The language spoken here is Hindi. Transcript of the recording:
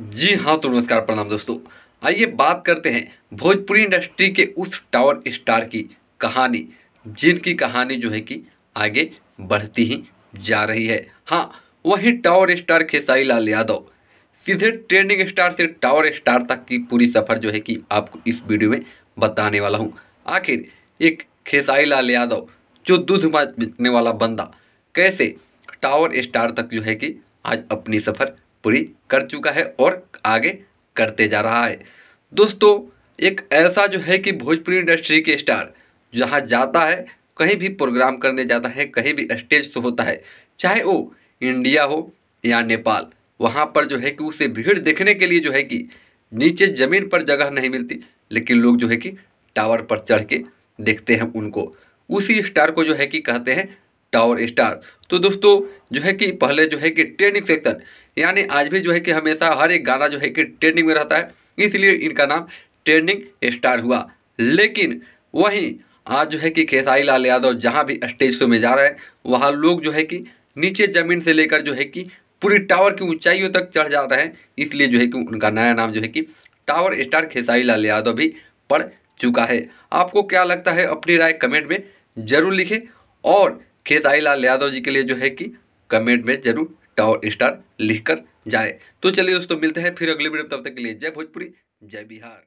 जी हाँ तो नमस्कार प्रणाम दोस्तों आइए बात करते हैं भोजपुरी इंडस्ट्री के उस टावर स्टार की कहानी जिनकी कहानी जो है कि आगे बढ़ती ही जा रही है हाँ वही टावर स्टार खेसाई लाल यादव सीधे ट्रेंडिंग स्टार से टावर स्टार तक की पूरी सफ़र जो है कि आपको इस वीडियो में बताने वाला हूँ आखिर एक खेसाई लाल यादव जो दूध बेचने वाला बंदा कैसे टावर स्टार तक जो है कि आज अपनी सफ़र पूरी कर चुका है और आगे करते जा रहा है दोस्तों एक ऐसा जो है कि भोजपुरी इंडस्ट्री के स्टार जहाँ जाता है कहीं भी प्रोग्राम करने जाता है कहीं भी स्टेज से होता है चाहे वो इंडिया हो या नेपाल वहाँ पर जो है कि उसे भीड़ देखने के लिए जो है कि नीचे ज़मीन पर जगह नहीं मिलती लेकिन लोग जो है कि टावर पर चढ़ के देखते हैं उनको उसी स्टार को जो है कि कहते हैं टावर स्टार तो दोस्तों जो है कि पहले जो है कि ट्रेंडिंग सेक्शन यानी आज भी जो है कि हमेशा हर एक गाना जो है कि ट्रेंडिंग में रहता है इसलिए इनका नाम ट्रेंडिंग स्टार हुआ लेकिन वहीं आज जो है कि खेसारी लाल यादव जहाँ भी स्टेज शो में जा रहे हैं वहाँ लोग जो है कि नीचे ज़मीन से लेकर जो है कि पूरी टावर की ऊंचाइयों तक चढ़ जा रहे हैं इसलिए जो है कि उनका नया नाम जो है कि टावर स्टार खेसारी लाल यादव भी पड़ चुका है आपको क्या लगता है अपनी राय कमेंट में ज़रूर लिखें और खेताई लाल यादव जी के लिए जो है कि कमेंट में जरूर टावर स्टार लिखकर जाए तो चलिए दोस्तों मिलते हैं फिर अगले वीडियो में तब तक के लिए जय भोजपुरी जय बिहार